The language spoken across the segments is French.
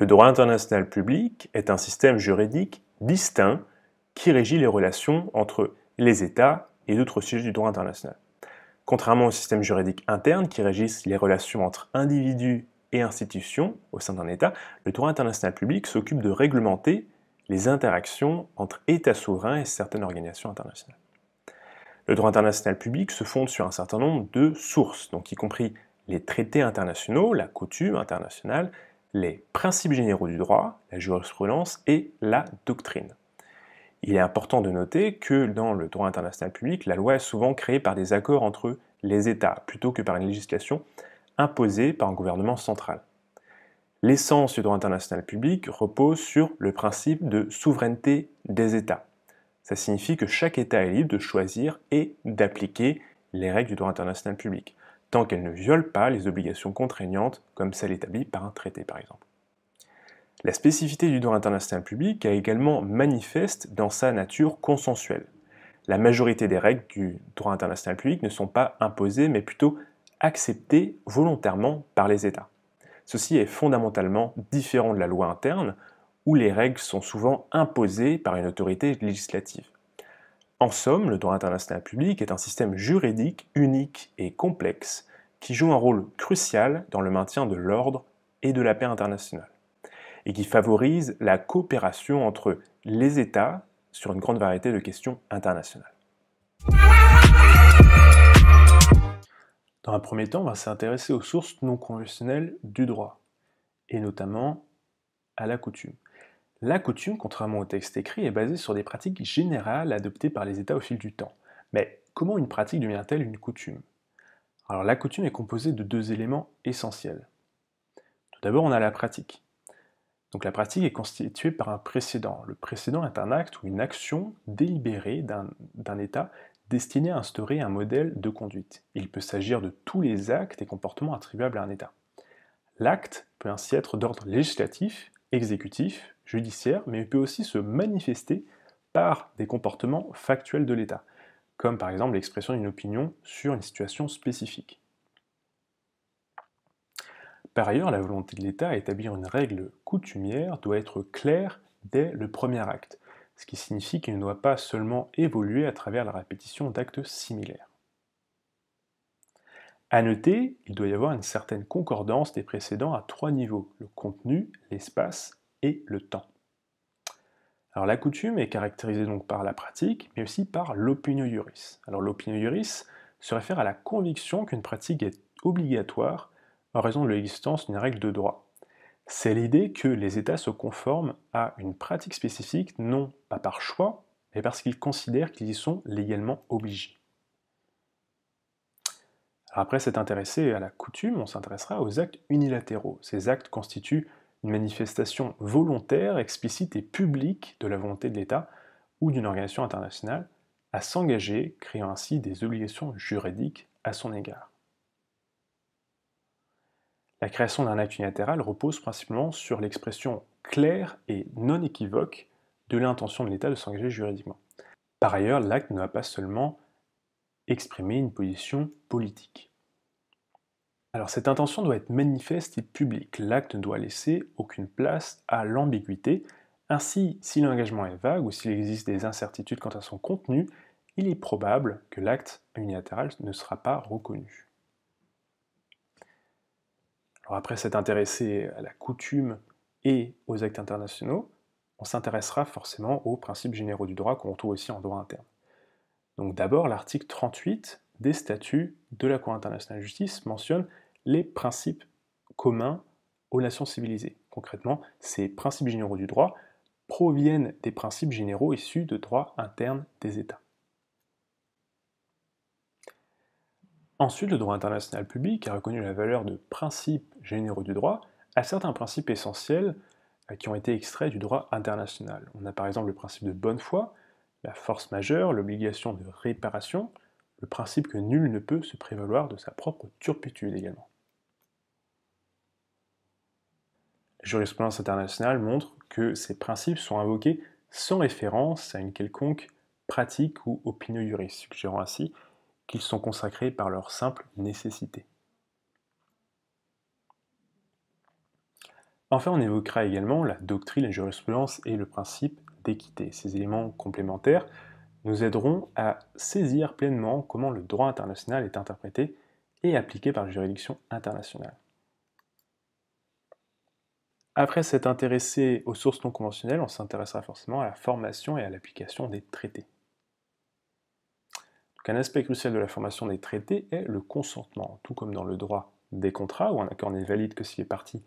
Le droit international public est un système juridique distinct qui régit les relations entre les États et d'autres sujets du droit international. Contrairement au système juridique interne qui régisse les relations entre individus et institutions au sein d'un État, le droit international public s'occupe de réglementer les interactions entre États souverains et certaines organisations internationales. Le droit international public se fonde sur un certain nombre de sources, donc y compris les traités internationaux, la coutume internationale, les principes généraux du droit, la jurisprudence et la doctrine. Il est important de noter que dans le droit international public, la loi est souvent créée par des accords entre les États plutôt que par une législation imposée par un gouvernement central. L'essence du droit international public repose sur le principe de souveraineté des États. Ça signifie que chaque État est libre de choisir et d'appliquer les règles du droit international public tant qu'elle ne viole pas les obligations contraignantes comme celles établies par un traité par exemple. La spécificité du droit international public est également manifeste dans sa nature consensuelle. La majorité des règles du droit international public ne sont pas imposées mais plutôt acceptées volontairement par les États. Ceci est fondamentalement différent de la loi interne où les règles sont souvent imposées par une autorité législative. En somme, le droit international public est un système juridique unique et complexe qui joue un rôle crucial dans le maintien de l'ordre et de la paix internationale, et qui favorise la coopération entre les États sur une grande variété de questions internationales. Dans un premier temps, on va s'intéresser aux sources non conventionnelles du droit, et notamment à la coutume. La coutume, contrairement au texte écrit, est basée sur des pratiques générales adoptées par les États au fil du temps. Mais comment une pratique devient-elle une coutume Alors la coutume est composée de deux éléments essentiels. Tout d'abord, on a la pratique. Donc la pratique est constituée par un précédent. Le précédent est un acte ou une action délibérée d'un État destiné à instaurer un modèle de conduite. Il peut s'agir de tous les actes et comportements attribuables à un État. L'acte peut ainsi être d'ordre législatif, exécutif, judiciaire, mais il peut aussi se manifester par des comportements factuels de l'État, comme par exemple l'expression d'une opinion sur une situation spécifique. Par ailleurs, la volonté de l'État à établir une règle coutumière doit être claire dès le premier acte, ce qui signifie qu'il ne doit pas seulement évoluer à travers la répétition d'actes similaires. À noter, il doit y avoir une certaine concordance des précédents à trois niveaux, le contenu, l'espace et le temps. Alors la coutume est caractérisée donc par la pratique, mais aussi par l'opinio juris. Alors l'opinio juris se réfère à la conviction qu'une pratique est obligatoire en raison de l'existence d'une règle de droit. C'est l'idée que les États se conforment à une pratique spécifique non pas par choix, mais parce qu'ils considèrent qu'ils y sont légalement obligés après s'être intéressé à la coutume, on s'intéressera aux actes unilatéraux. Ces actes constituent une manifestation volontaire, explicite et publique de la volonté de l'État ou d'une organisation internationale à s'engager, créant ainsi des obligations juridiques à son égard. La création d'un acte unilatéral repose principalement sur l'expression claire et non équivoque de l'intention de l'État de s'engager juridiquement. Par ailleurs, l'acte ne va pas seulement exprimer une position politique. Alors cette intention doit être manifeste et publique. L'acte ne doit laisser aucune place à l'ambiguïté. Ainsi, si l'engagement est vague ou s'il existe des incertitudes quant à son contenu, il est probable que l'acte unilatéral ne sera pas reconnu. Alors après s'être intéressé à la coutume et aux actes internationaux, on s'intéressera forcément aux principes généraux du droit qu'on retrouve aussi en droit interne. Donc d'abord, l'article 38 des statuts de la Cour internationale de justice mentionne les principes communs aux nations civilisées. Concrètement, ces principes généraux du droit proviennent des principes généraux issus de droit interne des États. Ensuite, le droit international public a reconnu la valeur de principes généraux du droit à certains principes essentiels euh, qui ont été extraits du droit international. On a par exemple le principe de bonne foi, la force majeure, l'obligation de réparation, le principe que nul ne peut se prévaloir de sa propre turpitude également. La jurisprudence internationale montre que ces principes sont invoqués sans référence à une quelconque pratique ou opinion juriste, suggérant ainsi qu'ils sont consacrés par leur simple nécessité. Enfin, on évoquera également la doctrine, la jurisprudence et le principe ces éléments complémentaires nous aideront à saisir pleinement comment le droit international est interprété et appliqué par la juridiction internationale. Après s'être intéressé aux sources non conventionnelles, on s'intéressera forcément à la formation et à l'application des traités. un aspect crucial de la formation des traités est le consentement, tout comme dans le droit des contrats, où un accord n'est valide que si les parties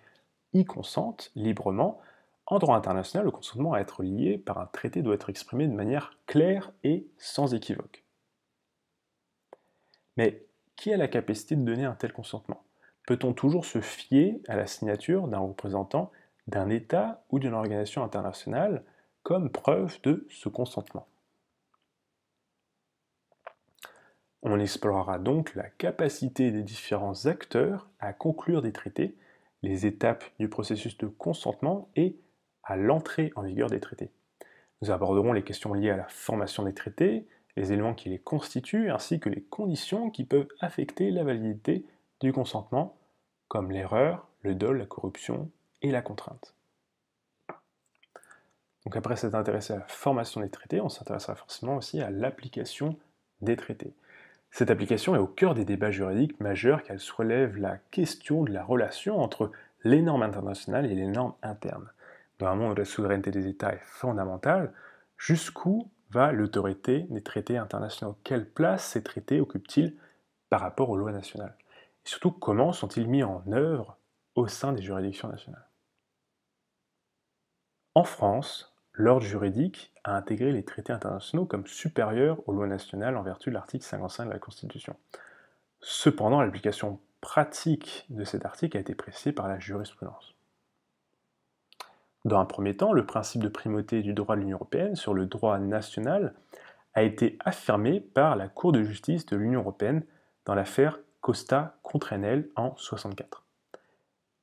y consentent librement, en droit international, le consentement à être lié par un traité doit être exprimé de manière claire et sans équivoque. Mais qui a la capacité de donner un tel consentement Peut-on toujours se fier à la signature d'un représentant d'un État ou d'une organisation internationale comme preuve de ce consentement On explorera donc la capacité des différents acteurs à conclure des traités, les étapes du processus de consentement et à l'entrée en vigueur des traités. Nous aborderons les questions liées à la formation des traités, les éléments qui les constituent, ainsi que les conditions qui peuvent affecter la validité du consentement, comme l'erreur, le dol, la corruption et la contrainte. Donc après s'être intéressé à la formation des traités, on s'intéressera forcément aussi à l'application des traités. Cette application est au cœur des débats juridiques majeurs qu'elle soulève la question de la relation entre les normes internationales et les normes internes où la souveraineté des États est fondamentale. Jusqu'où va l'autorité des traités internationaux Quelle place ces traités occupent-ils par rapport aux lois nationales Et surtout, comment sont-ils mis en œuvre au sein des juridictions nationales En France, l'ordre juridique a intégré les traités internationaux comme supérieurs aux lois nationales en vertu de l'article 55 de la Constitution. Cependant, l'application pratique de cet article a été précisée par la jurisprudence. Dans un premier temps, le principe de primauté du droit de l'Union européenne sur le droit national a été affirmé par la Cour de justice de l'Union européenne dans l'affaire Costa contre Enel en 1964.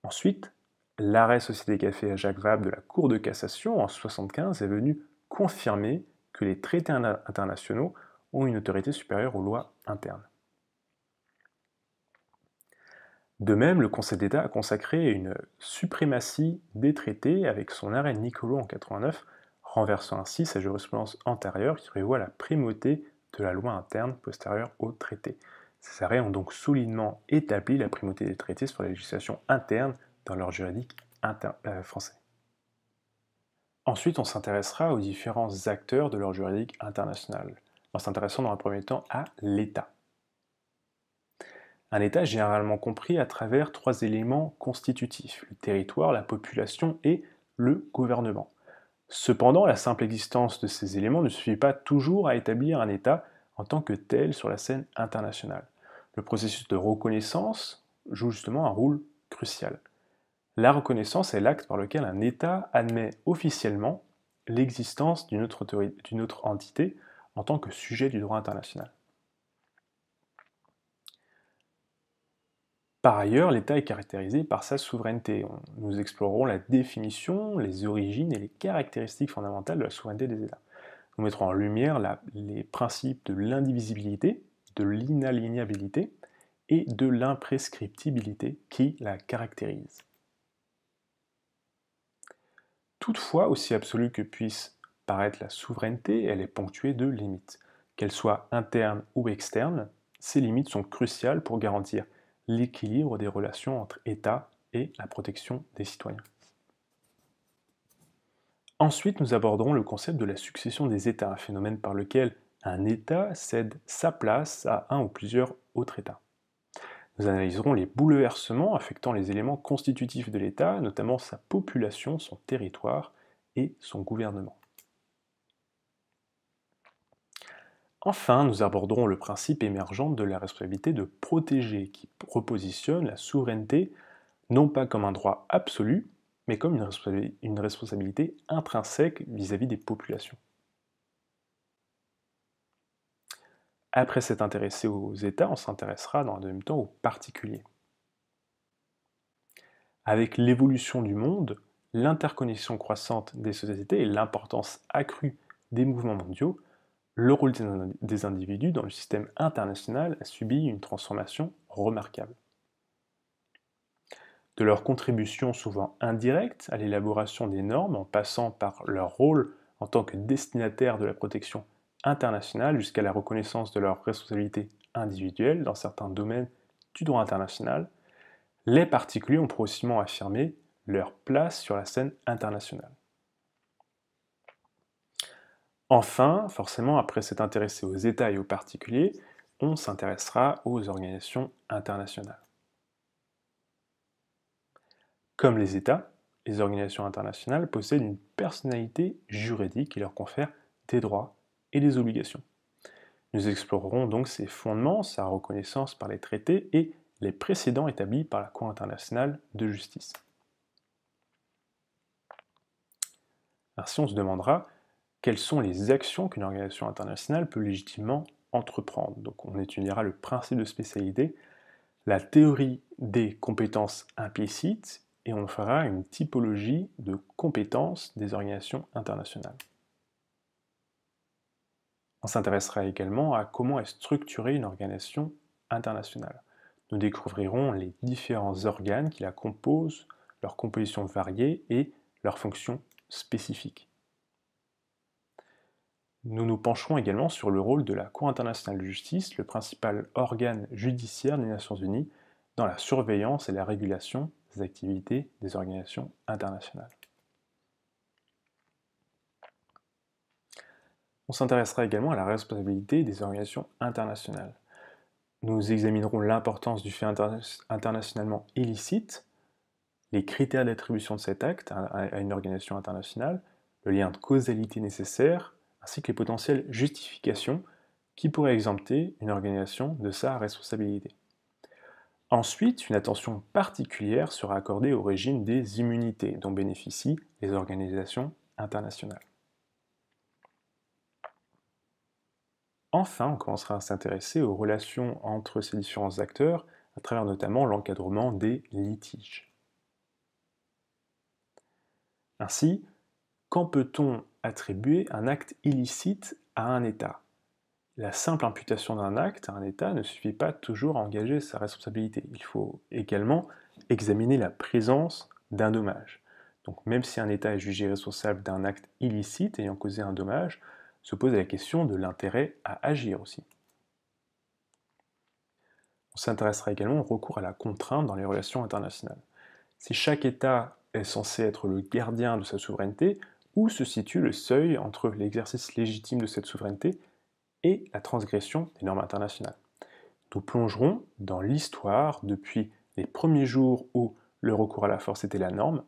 Ensuite, l'arrêt Société Café à Jacques Vab de la Cour de cassation en 1975 est venu confirmer que les traités internationaux ont une autorité supérieure aux lois internes. De même, le Conseil d'État a consacré une suprématie des traités avec son arrêt Nicolo en 89, renversant ainsi sa jurisprudence antérieure qui prévoit la primauté de la loi interne postérieure au traité. Ces arrêts ont donc solidement établi la primauté des traités sur la législation interne dans l'ordre juridique euh, français. Ensuite, on s'intéressera aux différents acteurs de l'ordre juridique international, en s'intéressant dans un premier temps à l'État. Un État est généralement compris à travers trois éléments constitutifs, le territoire, la population et le gouvernement. Cependant, la simple existence de ces éléments ne suffit pas toujours à établir un État en tant que tel sur la scène internationale. Le processus de reconnaissance joue justement un rôle crucial. La reconnaissance est l'acte par lequel un État admet officiellement l'existence d'une autre, autre entité en tant que sujet du droit international. Par ailleurs, l'État est caractérisé par sa souveraineté. Nous explorerons la définition, les origines et les caractéristiques fondamentales de la souveraineté des États. Nous mettrons en lumière les principes de l'indivisibilité, de l'inalignabilité et de l'imprescriptibilité qui la caractérisent. Toutefois, aussi absolue que puisse paraître la souveraineté, elle est ponctuée de limites. Qu'elles soient internes ou externes, ces limites sont cruciales pour garantir l'équilibre des relations entre État et la protection des citoyens. Ensuite, nous aborderons le concept de la succession des États, un phénomène par lequel un État cède sa place à un ou plusieurs autres États. Nous analyserons les bouleversements affectant les éléments constitutifs de l'État, notamment sa population, son territoire et son gouvernement. Enfin, nous aborderons le principe émergent de la responsabilité de protéger, qui repositionne la souveraineté non pas comme un droit absolu, mais comme une responsabilité intrinsèque vis-à-vis des populations. Après s'être intéressé aux États, on s'intéressera dans un même temps aux particuliers. Avec l'évolution du monde, l'interconnexion croissante des sociétés et l'importance accrue des mouvements mondiaux, le rôle des individus dans le système international a subi une transformation remarquable. De leur contribution souvent indirecte à l'élaboration des normes en passant par leur rôle en tant que destinataire de la protection internationale jusqu'à la reconnaissance de leurs responsabilités individuelles dans certains domaines du droit international, les particuliers ont progressivement affirmé leur place sur la scène internationale. Enfin, forcément, après s'être intéressé aux États et aux particuliers, on s'intéressera aux organisations internationales. Comme les États, les organisations internationales possèdent une personnalité juridique qui leur confère des droits et des obligations. Nous explorerons donc ses fondements, sa reconnaissance par les traités et les précédents établis par la Cour internationale de justice. Ainsi, on se demandera quelles sont les actions qu'une organisation internationale peut légitimement entreprendre. Donc on étudiera le principe de spécialité, la théorie des compétences implicites et on fera une typologie de compétences des organisations internationales. On s'intéressera également à comment est structurée une organisation internationale. Nous découvrirons les différents organes qui la composent, leur composition variée et leurs fonctions spécifiques. Nous nous pencherons également sur le rôle de la Cour internationale de justice, le principal organe judiciaire des Nations Unies, dans la surveillance et la régulation des activités des organisations internationales. On s'intéressera également à la responsabilité des organisations internationales. Nous examinerons l'importance du fait internationalement illicite, les critères d'attribution de cet acte à une organisation internationale, le lien de causalité nécessaire, ainsi que les potentielles justifications qui pourraient exempter une organisation de sa responsabilité. Ensuite, une attention particulière sera accordée au régime des immunités dont bénéficient les organisations internationales. Enfin, on commencera à s'intéresser aux relations entre ces différents acteurs à travers notamment l'encadrement des litiges. Ainsi, quand peut-on attribuer un acte illicite à un État. La simple imputation d'un acte à un État ne suffit pas toujours à engager sa responsabilité. Il faut également examiner la présence d'un dommage. Donc même si un État est jugé responsable d'un acte illicite ayant causé un dommage, se pose la question de l'intérêt à agir aussi. On s'intéressera également au recours à la contrainte dans les relations internationales. Si chaque État est censé être le gardien de sa souveraineté, où se situe le seuil entre l'exercice légitime de cette souveraineté et la transgression des normes internationales. Nous plongerons dans l'histoire depuis les premiers jours où le recours à la force était la norme,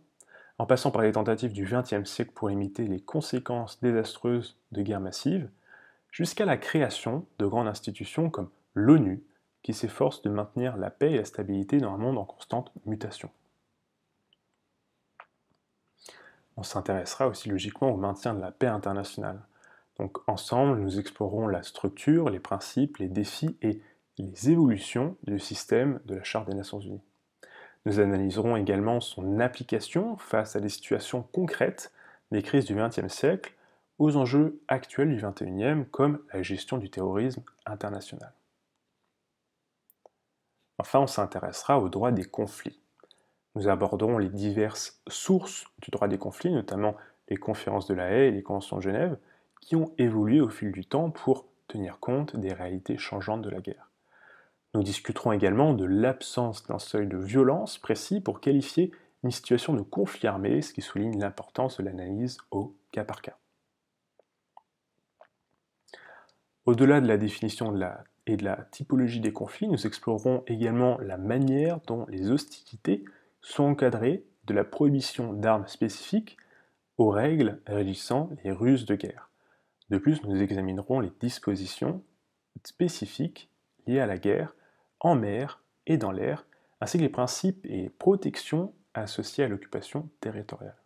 en passant par les tentatives du XXe siècle pour limiter les conséquences désastreuses de guerres massives, jusqu'à la création de grandes institutions comme l'ONU, qui s'efforce de maintenir la paix et la stabilité dans un monde en constante mutation. On s'intéressera aussi logiquement au maintien de la paix internationale. Donc ensemble, nous explorerons la structure, les principes, les défis et les évolutions du système de la Charte des Nations Unies. Nous analyserons également son application face à des situations concrètes des crises du XXe siècle aux enjeux actuels du XXIe comme la gestion du terrorisme international. Enfin, on s'intéressera au droit des conflits. Nous aborderons les diverses sources du droit des conflits, notamment les conférences de la haie et les conventions de Genève, qui ont évolué au fil du temps pour tenir compte des réalités changeantes de la guerre. Nous discuterons également de l'absence d'un seuil de violence précis pour qualifier une situation de conflit armé, ce qui souligne l'importance de l'analyse au cas par cas. Au-delà de la définition et de la typologie des conflits, nous explorerons également la manière dont les hostilités sont encadrés de la prohibition d'armes spécifiques aux règles régissant les ruses de guerre. De plus, nous examinerons les dispositions spécifiques liées à la guerre en mer et dans l'air, ainsi que les principes et protections associés à l'occupation territoriale.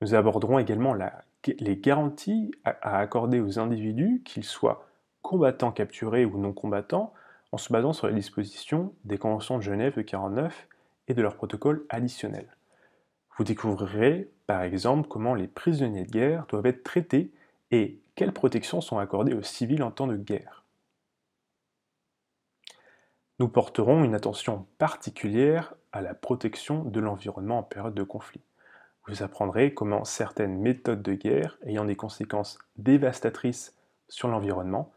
Nous aborderons également les garanties à accorder aux individus, qu'ils soient combattants capturés ou non combattants, en se basant sur les dispositions des conventions de Genève de 49 et de leurs protocoles additionnels. Vous découvrirez par exemple comment les prisonniers de guerre doivent être traités et quelles protections sont accordées aux civils en temps de guerre. Nous porterons une attention particulière à la protection de l'environnement en période de conflit. Vous apprendrez comment certaines méthodes de guerre ayant des conséquences dévastatrices sur l'environnement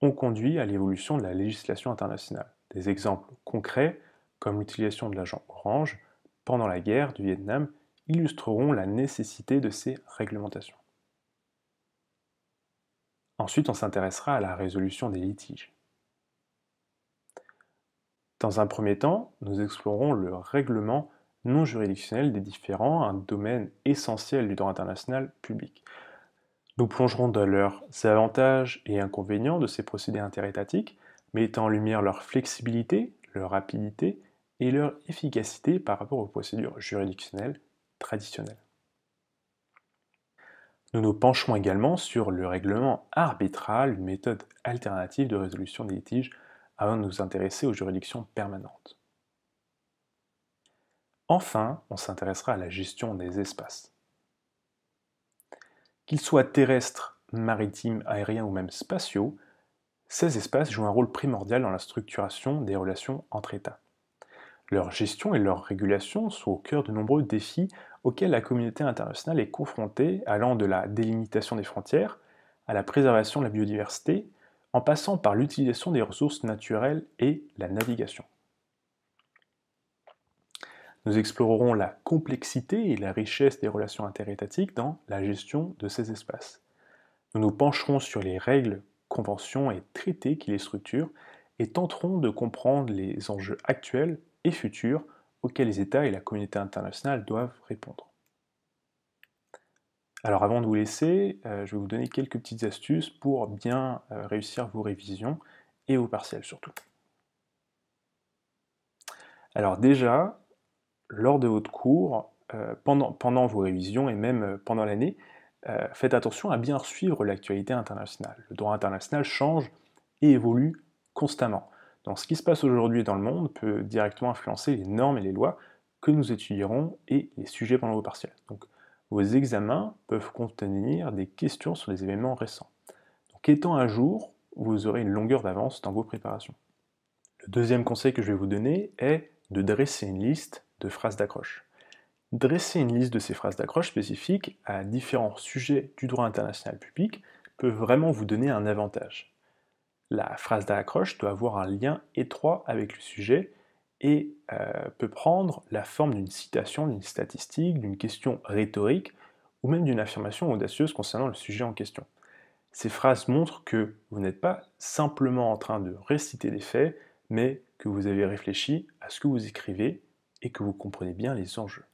ont conduit à l'évolution de la législation internationale. Des exemples concrets, comme l'utilisation de l'agent orange pendant la guerre du Vietnam, illustreront la nécessité de ces réglementations. Ensuite, on s'intéressera à la résolution des litiges. Dans un premier temps, nous explorons le règlement non juridictionnel des différents un domaine essentiel du droit international public. Nous plongerons dans leurs avantages et inconvénients de ces procédés interétatiques, mettant en lumière leur flexibilité, leur rapidité et leur efficacité par rapport aux procédures juridictionnelles traditionnelles. Nous nous pencherons également sur le règlement arbitral, une méthode alternative de résolution des litiges, avant de nous intéresser aux juridictions permanentes. Enfin, on s'intéressera à la gestion des espaces. Qu'ils soient terrestres, maritimes, aériens ou même spatiaux, ces espaces jouent un rôle primordial dans la structuration des relations entre États. Leur gestion et leur régulation sont au cœur de nombreux défis auxquels la communauté internationale est confrontée, allant de la délimitation des frontières à la préservation de la biodiversité, en passant par l'utilisation des ressources naturelles et la navigation. Nous explorerons la complexité et la richesse des relations interétatiques dans la gestion de ces espaces. Nous nous pencherons sur les règles, conventions et traités qui les structurent et tenterons de comprendre les enjeux actuels et futurs auxquels les États et la communauté internationale doivent répondre. Alors avant de vous laisser, euh, je vais vous donner quelques petites astuces pour bien euh, réussir vos révisions et vos partiels surtout. Alors déjà, lors de votre cours, euh, pendant, vos révisions et même euh, pendant l'année, euh, faites attention à bien suivre l'actualité internationale. Le droit international change et évolue constamment. Donc ce qui se passe aujourd'hui dans le monde peut directement influencer les normes et les lois que nous étudierons et les sujets pendant vos partiels. Donc vos examens peuvent contenir des questions sur les événements récents. Donc étant à jour, vous aurez une longueur d'avance dans vos préparations. Le deuxième conseil que je vais vous donner est de dresser une liste de phrases d'accroche. Dresser une liste de ces phrases d'accroche spécifiques à différents sujets du droit international public peut vraiment vous donner un avantage. La phrase d'accroche doit avoir un lien étroit avec le sujet et euh, peut prendre la forme d'une citation, d'une statistique, d'une question rhétorique ou même d'une affirmation audacieuse concernant le sujet en question. Ces phrases montrent que vous n'êtes pas simplement en train de réciter des faits, mais que vous avez réfléchi à ce que vous écrivez et que vous comprenez bien les enjeux.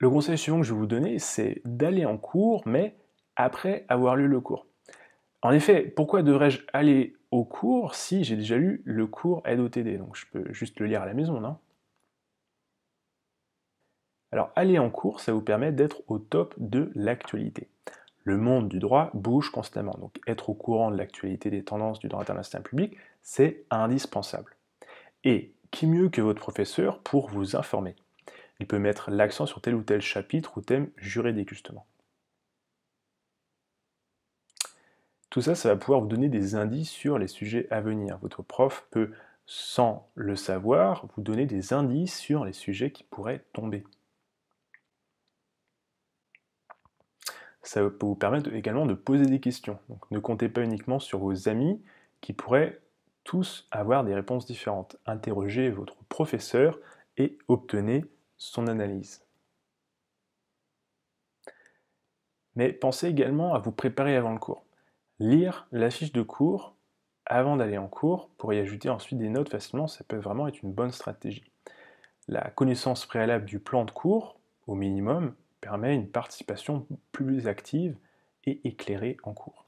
Le conseil suivant que je vais vous donner, c'est d'aller en cours, mais après avoir lu le cours. En effet, pourquoi devrais-je aller au cours si j'ai déjà lu le cours aide Donc je peux juste le lire à la maison, non Alors aller en cours, ça vous permet d'être au top de l'actualité. Le monde du droit bouge constamment, donc être au courant de l'actualité des tendances du droit international public, c'est indispensable. Et qui mieux que votre professeur pour vous informer Il peut mettre l'accent sur tel ou tel chapitre ou thème juridique justement. Tout ça, ça va pouvoir vous donner des indices sur les sujets à venir. Votre prof peut, sans le savoir, vous donner des indices sur les sujets qui pourraient tomber. Ça peut vous permettre également de poser des questions. Donc, ne comptez pas uniquement sur vos amis qui pourraient tous avoir des réponses différentes. Interrogez votre professeur et obtenez son analyse. Mais pensez également à vous préparer avant le cours. Lire la fiche de cours avant d'aller en cours pour y ajouter ensuite des notes facilement, ça peut vraiment être une bonne stratégie. La connaissance préalable du plan de cours, au minimum, permet une participation plus active et éclairée en cours.